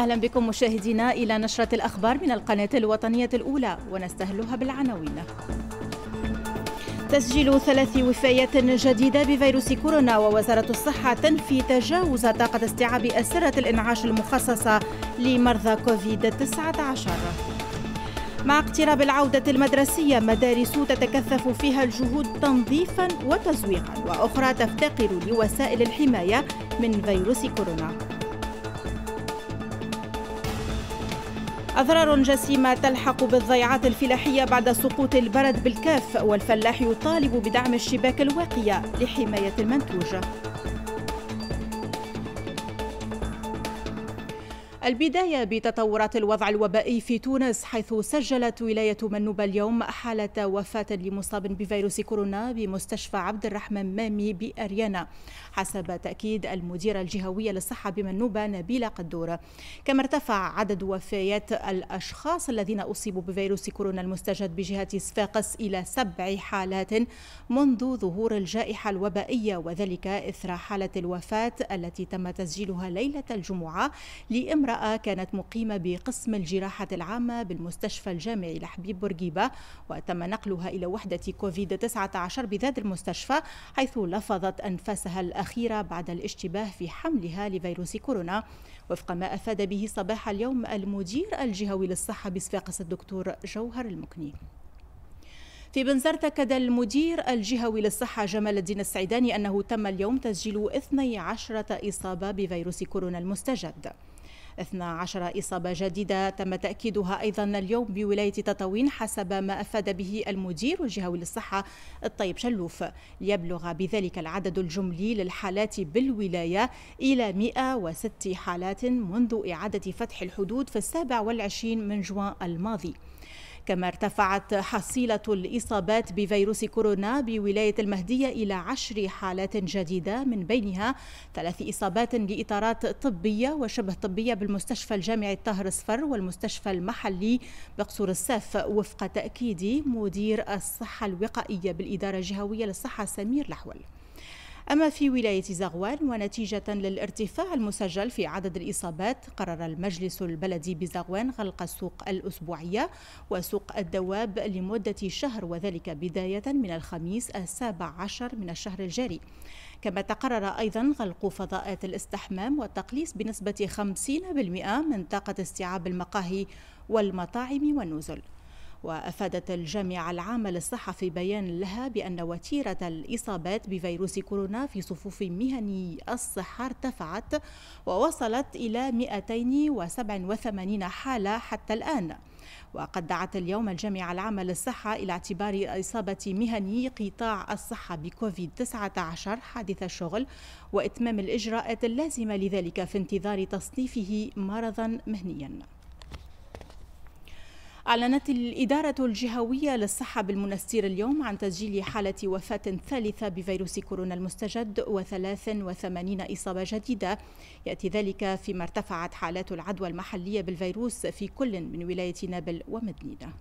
أهلا بكم مشاهدينا إلى نشرة الأخبار من القناة الوطنية الأولى ونستهلها بالعناوين تسجيل ثلاث وفيات جديدة بفيروس كورونا ووزارة الصحة تنفي تجاوز طاقة استيعاب أسرة الإنعاش المخصصة لمرضى كوفيد-19 مع اقتراب العودة المدرسية مدارس تتكثف فيها الجهود تنظيفا وتزويقا وأخرى تفتقر لوسائل الحماية من فيروس كورونا أضرار جسيمة تلحق بالضيعات الفلاحية بعد سقوط البرد بالكاف والفلاح يطالب بدعم الشباك الواقية لحماية المنتوج البداية بتطورات الوضع الوبائي في تونس حيث سجلت ولاية منوبة اليوم حالة وفاة لمصاب بفيروس كورونا بمستشفى عبد الرحمن مامي بأريانا حسب تأكيد المديرة الجهوية للصحة بمنوبة نبيلة قدور كما ارتفع عدد وفيات الأشخاص الذين أصيبوا بفيروس كورونا المستجد بجهة صفاقس إلى سبع حالات منذ ظهور الجائحة الوبائية وذلك إثر حالة الوفاة التي تم تسجيلها ليلة الجمعة لامرأة كانت مقيمة بقسم الجراحة العامة بالمستشفى الجامعي لحبيب بورقيبة وتم نقلها إلى وحدة كوفيد 19 بذات المستشفى حيث لفظت أنفاسها الأخيرة الأخيرة بعد الاشتباه في حملها لفيروس كورونا وفق ما أفاد به صباح اليوم المدير الجهوي للصحة بصفاقس الدكتور جوهر المكني في بنزرت أكد المدير الجهوي للصحة جمال الدين السعيداني أنه تم اليوم تسجيل 12 إصابة بفيروس كورونا المستجد 12 إصابة جديدة تم تأكيدها أيضا اليوم بولاية تطاوين حسب ما أفاد به المدير الجهوي للصحة الطيب شلوف ليبلغ بذلك العدد الجملي للحالات بالولاية إلى 106 حالات منذ إعادة فتح الحدود في السابع والعشرين من جوان الماضي كما ارتفعت حصيلة الإصابات بفيروس كورونا بولاية المهدية إلى عشر حالات جديدة من بينها ثلاث إصابات لإطارات طبية وشبه طبية بالمستشفى الجامعي الطاهر صفر والمستشفى المحلي بقصور الساف وفق تأكيد مدير الصحة الوقائية بالإدارة الجهوية للصحة سمير لحول أما في ولاية زغوان ونتيجة للارتفاع المسجل في عدد الإصابات قرر المجلس البلدي بزغوان غلق السوق الأسبوعية وسوق الدواب لمدة شهر وذلك بداية من الخميس السابع عشر من الشهر الجاري كما تقرر أيضا غلق فضاءات الاستحمام والتقليص بنسبة 50% من طاقة استيعاب المقاهي والمطاعم والنزل وأفادت الجامعة العامة للصحة في بيان لها بأن وتيرة الإصابات بفيروس كورونا في صفوف مهني الصحة ارتفعت ووصلت إلى 287 حالة حتى الآن وقد دعت اليوم الجامعة العامة للصحة إلى اعتبار إصابة مهني قطاع الصحة بكوفيد-19 حادث الشغل وإتمام الإجراءات اللازمة لذلك في انتظار تصنيفه مرضا مهنيا أعلنت الإدارة الجهوية للصحة بالمنستير اليوم عن تسجيل حالة وفاة ثالثة بفيروس كورونا المستجد و83 إصابة جديدة يأتي ذلك فيما ارتفعت حالات العدوى المحلية بالفيروس في كل من ولاية نابل ومدنينة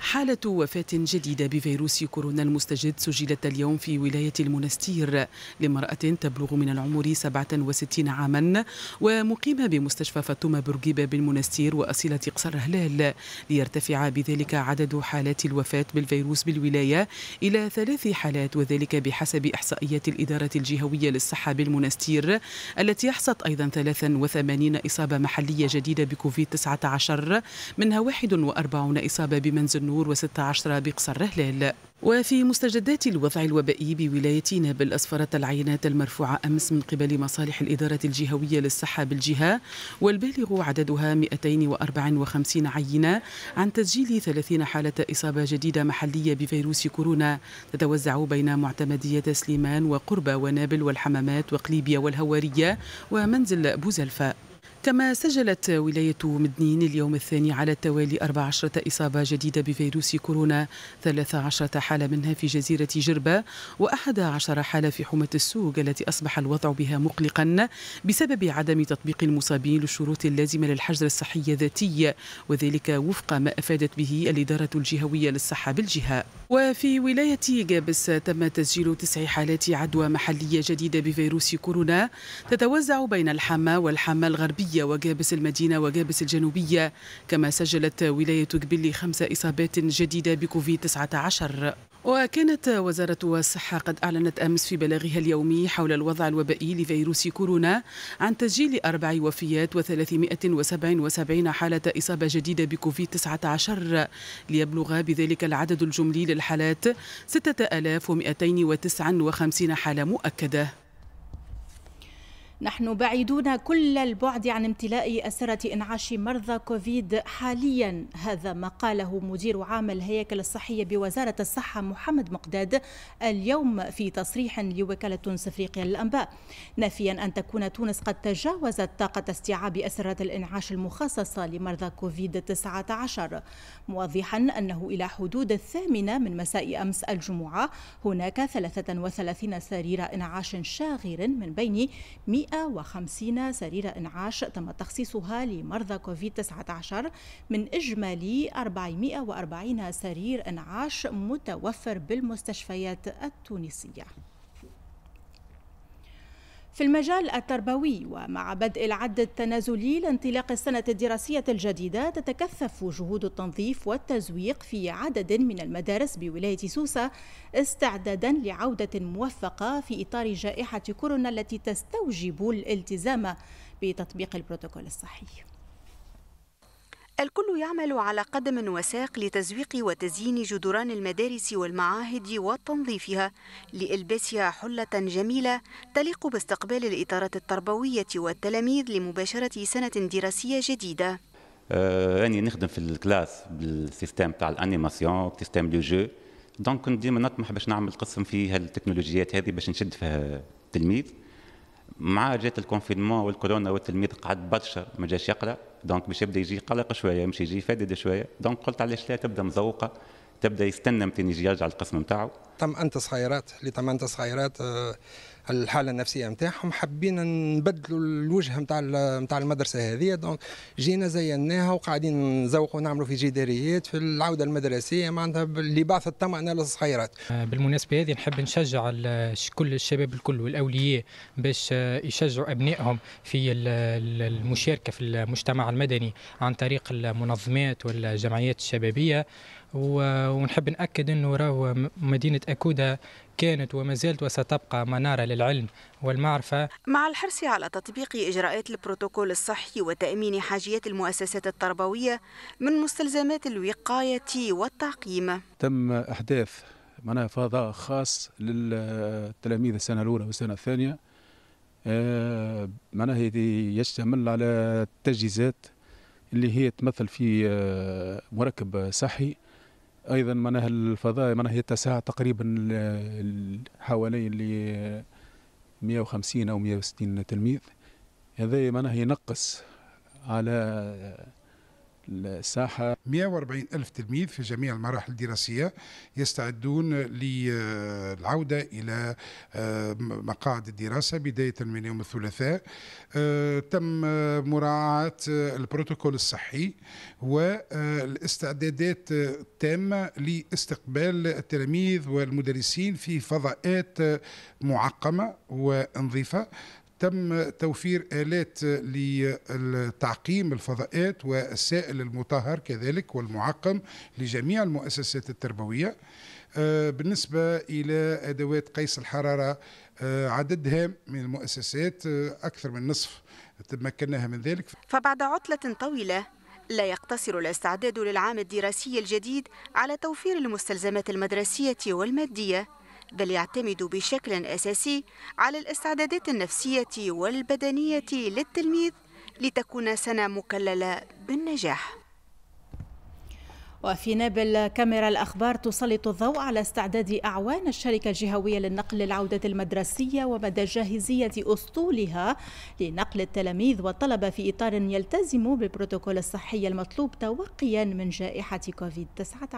حالة وفاة جديدة بفيروس كورونا المستجد سجلت اليوم في ولاية المنستير لامرأة تبلغ من العمر 67 عاما ومقيمة بمستشفى فاطمة بورقيبة بالمنستير وأصيلة قصر هلال ليرتفع بذلك عدد حالات الوفاة بالفيروس بالولاية إلى ثلاث حالات وذلك بحسب إحصائيات الإدارة الجهوية للصحة بالمنستير التي أحصت أيضا 83 إصابة محلية جديدة بكوفيد 19 منها 41 إصابة بمنزل الدور و16 بقصر رهلال وفي مستجدات الوضع الوبائي بولاية نابل أسفرت العينات المرفوعة أمس من قبل مصالح الإدارة الجهوية للصحة بالجهة والبالغ عددها 254 عينة عن تسجيل 30 حالة إصابة جديدة محلية بفيروس كورونا تتوزع بين معتمدية سليمان وقربة ونابل والحمامات وقليبية والهوارية ومنزل بوزلفة كما سجلت ولاية مدنين اليوم الثاني على التوالي 14 إصابة جديدة بفيروس كورونا 13 حالة منها في جزيرة جربة و11 حالة في حومة السوق التي أصبح الوضع بها مقلقا بسبب عدم تطبيق المصابين للشروط اللازمة للحجر الصحي الذاتي وذلك وفق ما أفادت به الإدارة الجهوية للصحة بالجهة وفي ولاية جابس تم تسجيل تسع حالات عدوى محلية جديدة بفيروس كورونا تتوزع بين الحامة والحامة الغربية الجنوبيه وجابس المدينة وجابس الجنوبية كما سجلت ولاية قبلي خمس إصابات جديدة بكوفيد 19 وكانت وزارة الصحة قد أعلنت أمس في بلاغها اليومي حول الوضع الوبائي لفيروس كورونا عن تسجيل أربع وفيات و377 حالة إصابة جديدة بكوفيد 19 ليبلغ بذلك العدد الجملي للحالات 6259 حالة مؤكدة نحن بعيدون كل البعد عن امتلاء أسرة إنعاش مرضى كوفيد حاليا هذا ما قاله مدير عام الهياكل الصحية بوزارة الصحة محمد مقداد اليوم في تصريح لوكالة تونس إفريقيا للأنباء نافيا أن تكون تونس قد تجاوزت طاقة استيعاب أسرة الإنعاش المخصصة لمرضى كوفيد 19 موضحا أنه إلى حدود الثامنة من مساء أمس الجمعة هناك 33 سرير إنعاش شاغر من بين 100 150 سرير إنعاش تم تخصيصها لمرضى كوفيد-19 من إجمالي 440 سرير إنعاش متوفر بالمستشفيات التونسية في المجال التربوي ومع بدء العد التنازلي لانطلاق السنة الدراسية الجديدة تتكثف جهود التنظيف والتزويق في عدد من المدارس بولاية سوسة استعدادا لعودة موفقة في إطار جائحة كورونا التي تستوجب الالتزام بتطبيق البروتوكول الصحي الكل يعمل على قدم وساق لتزويق وتزيين جدران المدارس والمعاهد وتنظيفها لإلباسها حلة جميلة تليق باستقبال الإطارات التربوية والتلاميذ لمباشرة سنة دراسية جديدة آه يعني نخدم في الكلاس بالسيستم تاع الانيماسيون سيستم لو جو دونك كنت ديما نطمح باش نعمل قسم في هالتكنولوجيات هذه باش نشد فيها التلميذ مع جات الكونفينمون والكورونا والتلميذ قعد برشا ما جاش يقرا دونك باش يبدا يجي قلق شويه يمشي يجي فدد شويه دونك قلت علاش لا تبدا مذوقه تبدا يستنى متين يجي يرجع القسم نتاعو تم انت صغيرات اللي تم انت صغيرات آه، الحاله النفسيه نتاعهم حبينا نبدلوا الوجه نتاع نتاع المدرسه هذه دونك جينا زيناها وقاعدين نزوقوا نعملوا في جداريات في العوده المدرسيه معناتها بعث الطمأنة للصغيرات آه، بالمناسبه هذه نحب نشجع كل الشباب الكل والاولياء باش آه، يشجعوا ابنائهم في المشاركه في المجتمع المدني عن طريق المنظمات والجمعيات الشبابيه ونحب ناكد انه راهو مدينه اكودا كانت وما زالت وستبقى مناره للعلم والمعرفه مع الحرص على تطبيق اجراءات البروتوكول الصحي وتامين حاجيات المؤسسات التربويه من مستلزمات الوقايه والتعقيم تم احداث معناها فضاء خاص للتلاميذ السنه الاولى والسنه الثانيه آه، معناها يشتمل على التجهيزات اللي هي تمثل في آه، مركب صحي ايضا معناها الفضاء معناها يتسع تقريبا حوالي ل 150 او 160 تلميذ هذا معناها ينقص على الساحة 140 ألف تلميذ في جميع المراحل الدراسية يستعدون للعودة إلى آه، مقاعد الدراسة بداية من يوم الثلاثاء آه، تم مراعاة البروتوكول الصحي والاستعدادات آه، التامة لاستقبال التلاميذ والمدرسين في فضاءات معقمة ونظيفة تم توفير آلات لتعقيم الفضاءات والسائل المطهر كذلك والمعقم لجميع المؤسسات التربوية آه، بالنسبة إلى أدوات قيس الحرارة آه، عدد هام من المؤسسات آه، أكثر من نصف تمكناها من ذلك فبعد عطلة طويلة لا يقتصر الاستعداد للعام الدراسي الجديد على توفير المستلزمات المدرسية والمادية بل يعتمد بشكل أساسي على الاستعدادات النفسية والبدنية للتلميذ لتكون سنة مكللة بالنجاح وفي نابل كاميرا الأخبار تسلط الضوء على استعداد أعوان الشركة الجهوية للنقل للعودة المدرسية ومدى جاهزية أسطولها لنقل التلاميذ والطلبة في إطار يلتزم بالبروتوكول الصحي المطلوب توقيا من جائحة كوفيد-19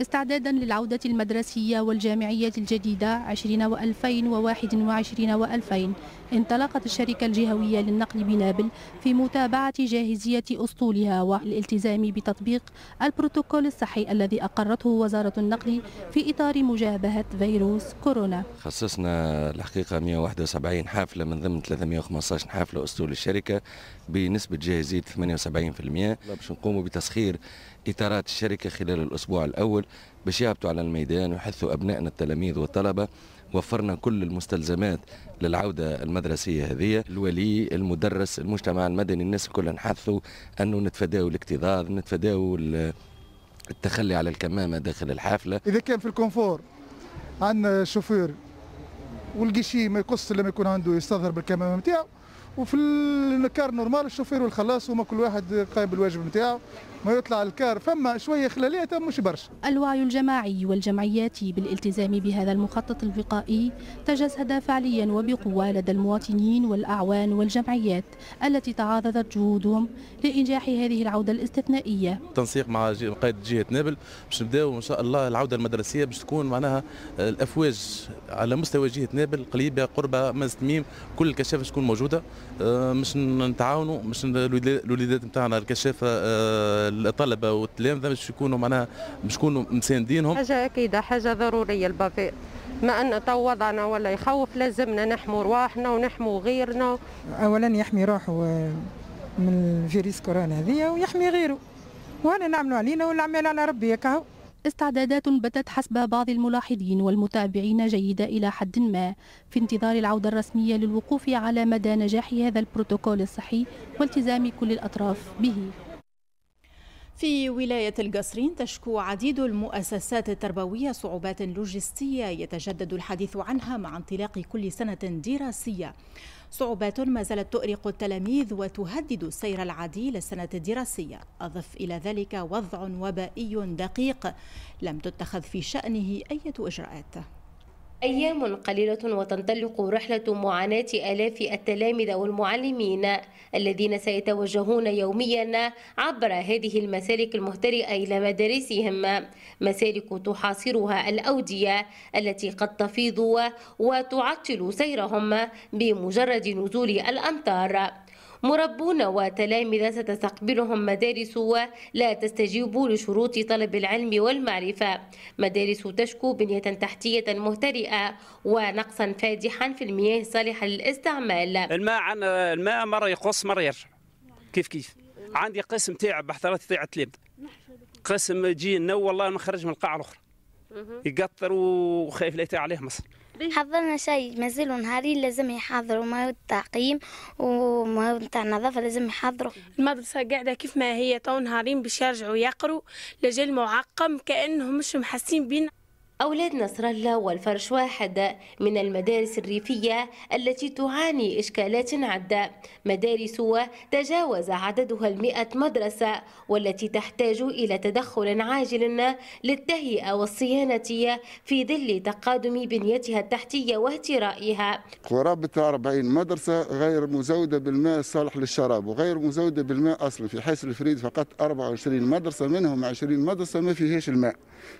استعدادا للعودة المدرسية والجامعية الجديدة 20 و2021 و2000 انطلقت الشركة الجهوية للنقل بنابل في متابعة جاهزية أسطولها والالتزام بتطبيق البروتوكول الصحي الذي أقرته وزارة النقل في إطار مجابهة فيروس كورونا خصصنا الحقيقة 171 حافلة من ضمن 315 حافلة أسطول الشركة بنسبة جاهزية 78% باش نقوموا بتسخير إطارات الشركة خلال الأسبوع الأول باش يهبطوا على الميدان ويحثوا أبنائنا التلاميذ والطلبة وفرنا كل المستلزمات للعودة المدرسية هذه الولي المدرس المجتمع المدني الناس الكل نحثوا أنه نتفاداوا الاكتظاظ نتفاداوا التخلي على الكمامة داخل الحافلة إذا كان في الكونفور عندنا شوفير والقشي ما يقص لما يكون عنده يستظهر بالكمامة نتاعو وفي الكار نورمال الشوفير والخلاص هما كل واحد قايم بالواجب نتاعو ما يطلع الكار فما شويه خلاليه مش برشا الوعي الجماعي والجمعيات بالالتزام بهذا المخطط الوقائي تجسد فعليا وبقوه لدى المواطنين والاعوان والجمعيات التي تعاضدت جهودهم لانجاح هذه العوده الاستثنائيه تنسيق مع قائد جهه نابل باش نبداو ان شاء الله العوده المدرسيه باش تكون معناها الافواج على مستوى جهه نابل قليبه قربة مسجد ميم كل الكشافه تكون موجوده آه، مش نتعاونوا مش الوليدات نتاعنا الكشافه آه، الطلبه والتلامذه باش يكونوا معناها باش يكونوا مساندينهم حاجه اكيده حاجه ضروريه البافاء ما ان تو وضعنا ولا يخوف لازمنا نحموا رواحنا ونحموا غيرنا اولا يحمي روحه آه، من فيروس كورونا هذيا ويحمي غيره وانا نعملوا علينا والعمل على ربي كهو استعدادات بدت حسب بعض الملاحظين والمتابعين جيدة إلى حد ما في انتظار العودة الرسمية للوقوف على مدى نجاح هذا البروتوكول الصحي والتزام كل الأطراف به في ولاية القصرين تشكو عديد المؤسسات التربوية صعوبات لوجستية يتجدد الحديث عنها مع انطلاق كل سنة دراسية صعوبات ما زالت تؤرق التلاميذ وتهدد السير العادي للسنة الدراسية أضف إلى ذلك وضع وبائي دقيق لم تتخذ في شأنه أي إجراءات أيام قليلة وتنطلق رحلة معاناة آلاف التلامذة والمعلمين الذين سيتوجهون يوميا عبر هذه المسالك المهترئة إلى مدارسهم مسالك تحاصرها الأودية التي قد تفيض وتعطل سيرهم بمجرد نزول الأمطار مربون وتلامذة ستستقبلهم مدارس لا تستجيب لشروط طلب العلم والمعرفة مدارس تشكو بنية تحتية مهترئة ونقصا فادحا في المياه الصالحة للاستعمال الماء عن الماء مرة يقص مرة يرجع كيف كيف عندي قسم تاع بحثرات تاع تلامذة قسم جي نو والله ما خرج من القاعة الأخرى يقطر وخايف لا عليه مصر حضرنا شيء مازال نهاري لازم يحضروا مواد التعقيم ومواد نتاع النظافه لازم يحضروا المدرسه قاعده كيف ما هي تو نهارين باش يرجعوا يقروا لجل معقم كانهم مش محسين بينا أولاد نصر الله والفرش واحد من المدارس الريفية التي تعاني إشكالات عدة مدارس تجاوز عددها المئة مدرسة والتي تحتاج إلى تدخل عاجل للتهيئة والصيانة في ظل تقادم بنيتها التحتية واهترائها قرابة 40 مدرسة غير مزودة بالماء الصالح للشراب وغير مزودة بالماء أصلا في حيث الفريد فقط 24 مدرسة منهم 20 مدرسة ما فيهاش الماء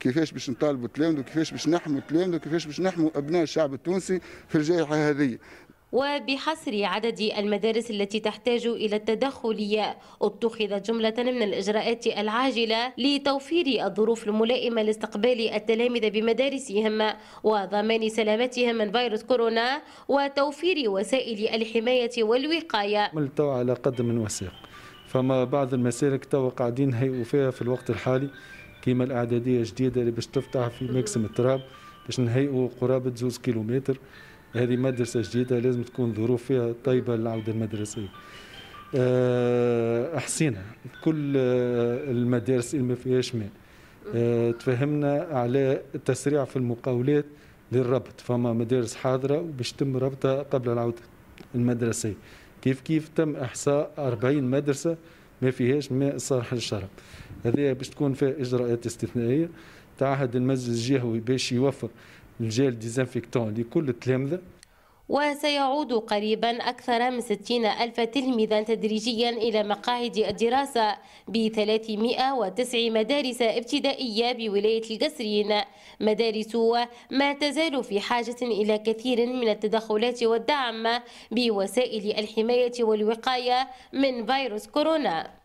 كيفاش باش نطالبوا تلامذه وكيفاش باش نحموا تلامذه وكيفاش باش نحموا ابناء الشعب التونسي في الجائحه هذه وبحصر عدد المدارس التي تحتاج إلى التدخل اتخذت جملة من الإجراءات العاجلة لتوفير الظروف الملائمة لاستقبال التلاميذ بمدارسهم وضمان سلامتهم من فيروس كورونا وتوفير وسائل الحماية والوقاية ملتوى على قدم وساق فما بعض المسالك تو قاعدين هيئوا فيها في الوقت الحالي كيما الاعداديه الجديده اللي باش تفتح في ماكسيم التراب باش نهيئوا قرابه زوز كيلومتر هذه مدرسه جديده لازم تكون ظروف فيها طيبه للعوده المدرسيه آه، احسينا كل آه، المدارس اللي ما فيهاش ماء آه، تفهمنا على التسريع في المقاولات للربط فما مدارس حاضره وباش تم ربطها قبل العوده المدرسيه كيف كيف تم احصاء 40 مدرسه ما فيهاش ماء صالح للشرب هذه باش تكون فيها اجراءات استثنائيه تعهد المسجد الجهوي باش يوفر الجيل ديزانفيكتون لكل التلامذه وسيعود قريبا أكثر من 60 ألف تلميذا تدريجيا إلى مقاعد الدراسة ب 309 مدارس ابتدائية بولاية القسرين مدارس ما تزال في حاجة إلى كثير من التدخلات والدعم بوسائل الحماية والوقاية من فيروس كورونا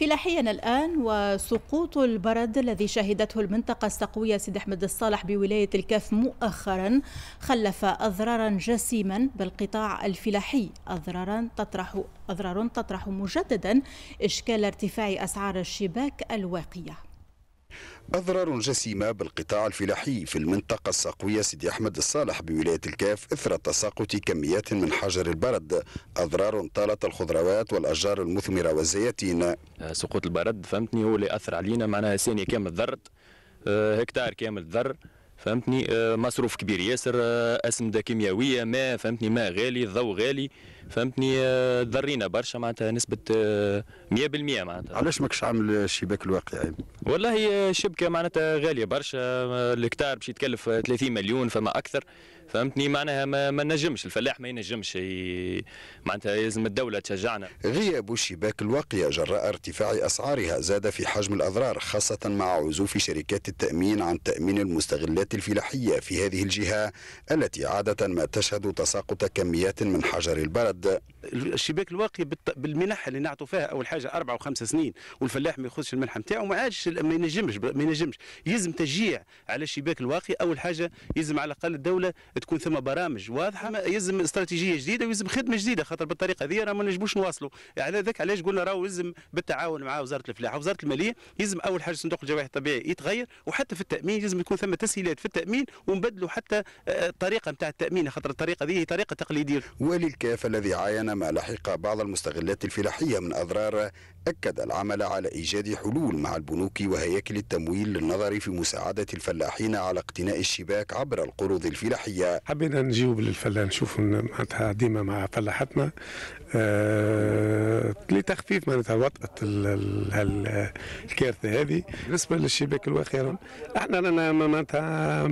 فلاحيا الآن وسقوط البرد الذي شهدته المنطقة السقوية سيد أحمد الصالح بولاية الكاف مؤخرا خلف أضرارا جسيما بالقطاع الفلاحي أضرارا تطرح أضرار تطرح مجددا إشكال ارتفاع أسعار الشباك الواقية أضرار جسيمة بالقطاع الفلاحي في المنطقة الساقوية سيدي أحمد الصالح بولاية الكاف إثر تساقط كميات من حجر البرد أضرار طالت الخضروات والأشجار المثمرة والزيتين آه، سقوط البرد فهمتني هو اللي أثر علينا معناها ثانية كامل ذرت آه، هكتار كامل ذر فهمتني آه، مصروف كبير ياسر آه، اسمده كيميائيه ما فهمتني ما غالي الضوء غالي فهمتني ضرينا آه، برشا معناتها نسبه 100% معناتها علاش ماكش عامل الشباك الواقعي والله شبكة معناتها غاليه برشا الهكتار باش يتكلف 30 مليون فما اكثر فهمتني معناها ما, ما نجمش الفلاح ما ينجمش معناتها لازم الدوله تشجعنا غياب الشباك الواقيه جراء ارتفاع اسعارها زاد في حجم الاضرار خاصه مع عزوف شركات التامين عن تامين المستغلات الفلاحيه في هذه الجهه التي عاده ما تشهد تساقط كميات من حجر البرد الشباك الواقي بالمنح اللي نعطوا فيها اول حاجه اربع وخمس سنين والفلاح ما ياخذش المنحه نتاعو ما عادش ما ينجمش ما ينجمش يلزم تشجيع على الشباك الواقي اول حاجه يلزم على الاقل الدوله تكون ثم برامج واضحه يلزم استراتيجيه جديده ويلزم خدمه جديده خاطر بالطريقه هذه راه ما نجموش نواصلوا على يعني ذاك علاش قلنا راه يلزم بالتعاون مع وزاره الفلاحه وزاره الماليه يلزم اول حاجه صندوق الجوائح الطبيعي يتغير وحتى في التامين يلزم يكون ثم تسهيلات في التامين ونبدلوا حتى الطريقه آه، نتاع التامين خاطر الطريقه هذه هي طريقه تقليديه والي الكاف الذي عاين ما لحق بعض المستغلات الفلاحيه من اضرار أكد العمل على إيجاد حلول مع البنوك وهياكل التمويل للنظر في مساعدة الفلاحين على اقتناء الشباك عبر القروض الفلاحية حبينا نجيب للفلاح نشوف معناتها ديما مع فلاحتنا آه لتخفيف معناتها وطأة الكارثة هذه بالنسبة للشباك الواخرة احنا رانا معناتها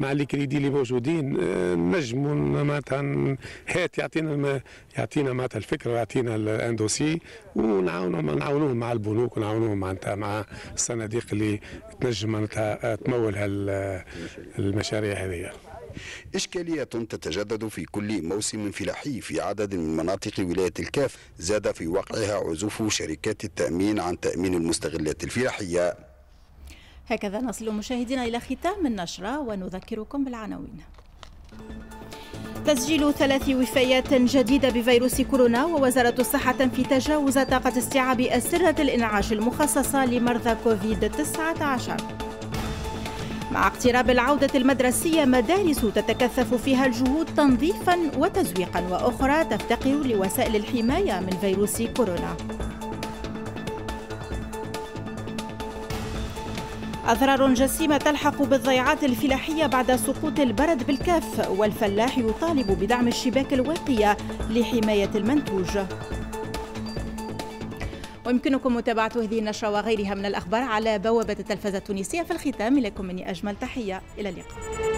مع لي كريدي اللي موجودين آه، نجموا معناتها هات يعطينا يعطينا معناتها الفكره يعطينا الاندوسي ونعاونهم نعاونوهم مع البنوك ونعاونوهم معناتها مع الصناديق اللي تنجم معناتها آه، تمول المشاريع هذه إشكالية تتجدد في كل موسم فلاحي في عدد من مناطق ولاية الكاف زاد في وقعها عزوف شركات التأمين عن تأمين المستغلات الفلاحية هكذا نصل مشاهدينا إلى ختام النشرة ونذكركم بالعناوين تسجيل ثلاث وفيات جديدة بفيروس كورونا ووزارة الصحة في تجاوز طاقة استيعاب أسرة الإنعاش المخصصة لمرضى كوفيد-19 مع اقتراب العودة المدرسية مدارس تتكثف فيها الجهود تنظيفا وتزويقا وأخرى تفتقر لوسائل الحماية من فيروس كورونا أضرار جسيمة تلحق بالضيعات الفلاحية بعد سقوط البرد بالكاف والفلاح يطالب بدعم الشباك الواقية لحماية المنتوج ويمكنكم متابعة هذه النشرة وغيرها من الأخبار على بوابة التلفزة التونسية في الختام لكم مني أجمل تحية إلى اللقاء